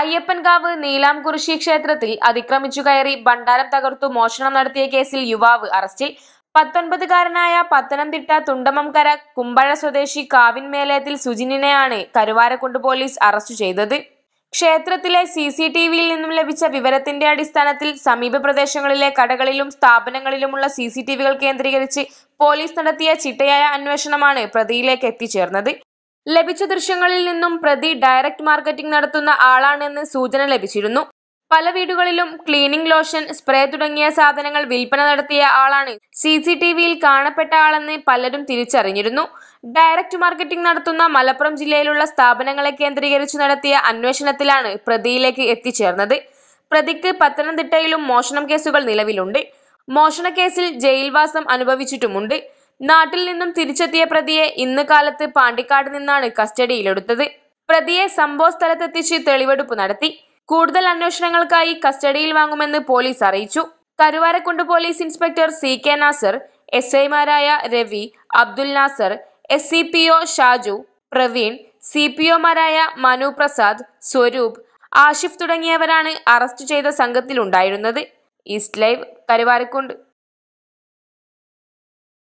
അയ്യപ്പൻകാവ് നീലാംകുറിശി ക്ഷേത്രത്തിൽ അതിക്രമിച്ചു കയറി ഭണ്ഡാരം തകർത്തു മോഷണം നടത്തിയ കേസിൽ യുവാവ് അറസ്റ്റിൽ പത്തൊൻപതുകാരനായ പത്തനംതിട്ട തുണ്ടമംകര കുമ്പഴ സ്വദേശി കാവിൻ മേലയത്തിൽ സുജിനിനെയാണ് കരുവാരക്കുണ്ട് പോലീസ് അറസ്റ്റ് ചെയ്തത് ക്ഷേത്രത്തിലെ സി സി ടി വിയിൽ നിന്നും ലഭിച്ച വിവരത്തിന്റെ അടിസ്ഥാനത്തിൽ സമീപ പ്രദേശങ്ങളിലെ കടകളിലും സ്ഥാപനങ്ങളിലുമുള്ള സി സി ടി വികൾ കേന്ദ്രീകരിച്ച് പോലീസ് നടത്തിയ ചിട്ടയായ അന്വേഷണമാണ് പ്രതിയിലേക്ക് എത്തിച്ചേർന്നത് ലഭിച്ച ദൃശ്യങ്ങളിൽ നിന്നും പ്രതി ഡയറക്ട് മാർക്കറ്റിംഗ് നടത്തുന്ന ആളാണെന്ന് സൂചന ലഭിച്ചിരുന്നു പല വീടുകളിലും ക്ലീനിംഗ് ലോഷൻ സ്പ്രേ തുടങ്ങിയ സാധനങ്ങൾ വിൽപ്പന നടത്തിയ ആളാണ് സി സി ടി വിയിൽ കാണപ്പെട്ട ആളെന്ന് പലരും തിരിച്ചറിഞ്ഞിരുന്നു ഡയറക്ട് മാർക്കറ്റിംഗ് നടത്തുന്ന മലപ്പുറം ജില്ലയിലുള്ള സ്ഥാപനങ്ങളെ കേന്ദ്രീകരിച്ച് നടത്തിയ അന്വേഷണത്തിലാണ് പ്രതിയിലേക്ക് എത്തിച്ചേർന്നത് പ്രതിക്ക് പത്തനംതിട്ടയിലും മോഷണം കേസുകൾ നിലവിലുണ്ട് മോഷണ കേസിൽ ജയിൽവാസം അനുഭവിച്ചിട്ടുമുണ്ട് നാട്ടിൽ നിന്നും തിരിച്ചെത്തിയ പ്രതിയെ ഇന്ന് കാലത്ത് പാണ്ടിക്കാട് നിന്നാണ് കസ്റ്റഡിയിലെടുത്തത് പ്രതിയെ സംഭവ സ്ഥലത്തെത്തിച്ച് തെളിവെടുപ്പ് നടത്തി കൂടുതൽ അന്വേഷണങ്ങൾക്കായി കസ്റ്റഡിയിൽ വാങ്ങുമെന്ന് പോലീസ് അറിയിച്ചു Karuvarakundu police inspector C K Nasar S ഐമാരായ Ravi Abdul Nasar S C P O Shaju Praveen C P ഒമാരായ മനു പ്രസാദ് സ്വരൂപ് ആഷിഫ് തുടങ്ങിയവരാണ് അറസ്റ്റ് ചെയ്ത സംഘത്തിലുണ്ടായിരുന്നത് ഈസ്റ്റ് ലൈവ് കരുവാരക്കുണ്ട്